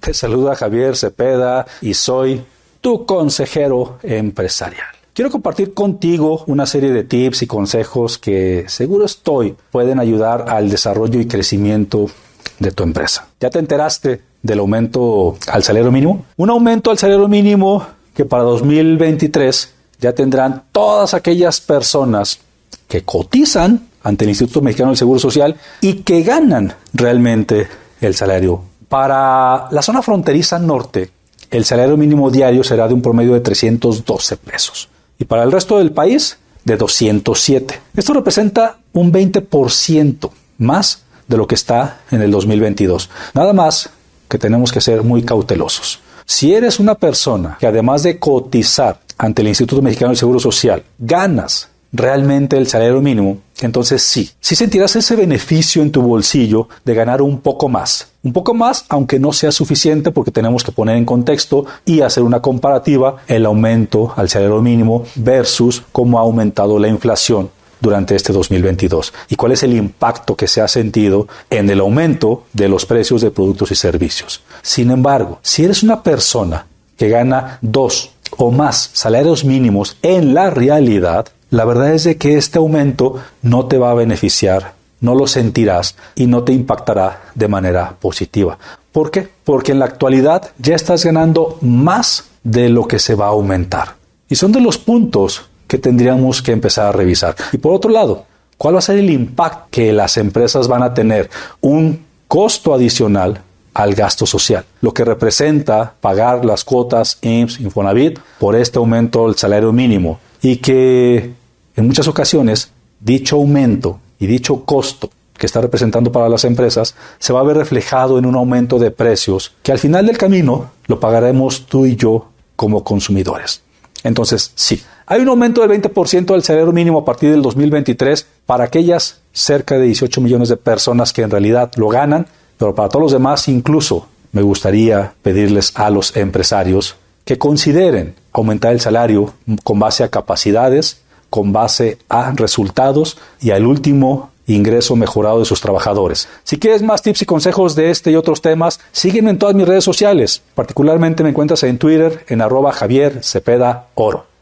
Te saluda Javier Cepeda y soy tu consejero empresarial. Quiero compartir contigo una serie de tips y consejos que seguro estoy pueden ayudar al desarrollo y crecimiento de tu empresa. ¿Ya te enteraste del aumento al salario mínimo? Un aumento al salario mínimo que para 2023 ya tendrán todas aquellas personas que cotizan ante el Instituto Mexicano del Seguro Social y que ganan realmente el salario para la zona fronteriza norte, el salario mínimo diario será de un promedio de 312 pesos y para el resto del país de 207. Esto representa un 20% más de lo que está en el 2022. Nada más que tenemos que ser muy cautelosos. Si eres una persona que además de cotizar ante el Instituto Mexicano del Seguro Social, ganas realmente el salario mínimo, entonces sí, sí sentirás ese beneficio en tu bolsillo de ganar un poco más. Un poco más, aunque no sea suficiente porque tenemos que poner en contexto y hacer una comparativa el aumento al salario mínimo versus cómo ha aumentado la inflación durante este 2022 y cuál es el impacto que se ha sentido en el aumento de los precios de productos y servicios. Sin embargo, si eres una persona que gana dos o más salarios mínimos en la realidad, la verdad es que este aumento no te va a beneficiar no lo sentirás y no te impactará de manera positiva. ¿Por qué? Porque en la actualidad ya estás ganando más de lo que se va a aumentar. Y son de los puntos que tendríamos que empezar a revisar. Y por otro lado, ¿cuál va a ser el impacto que las empresas van a tener? Un costo adicional al gasto social, lo que representa pagar las cuotas IMSS, Infonavit por este aumento del salario mínimo y que en muchas ocasiones dicho aumento y dicho costo que está representando para las empresas se va a ver reflejado en un aumento de precios que al final del camino lo pagaremos tú y yo como consumidores. Entonces, sí, hay un aumento del 20% del salario mínimo a partir del 2023 para aquellas cerca de 18 millones de personas que en realidad lo ganan, pero para todos los demás incluso me gustaría pedirles a los empresarios que consideren aumentar el salario con base a capacidades con base a resultados y al último ingreso mejorado de sus trabajadores. Si quieres más tips y consejos de este y otros temas, sígueme en todas mis redes sociales. Particularmente me encuentras en Twitter en arroba Javier Cepeda Oro.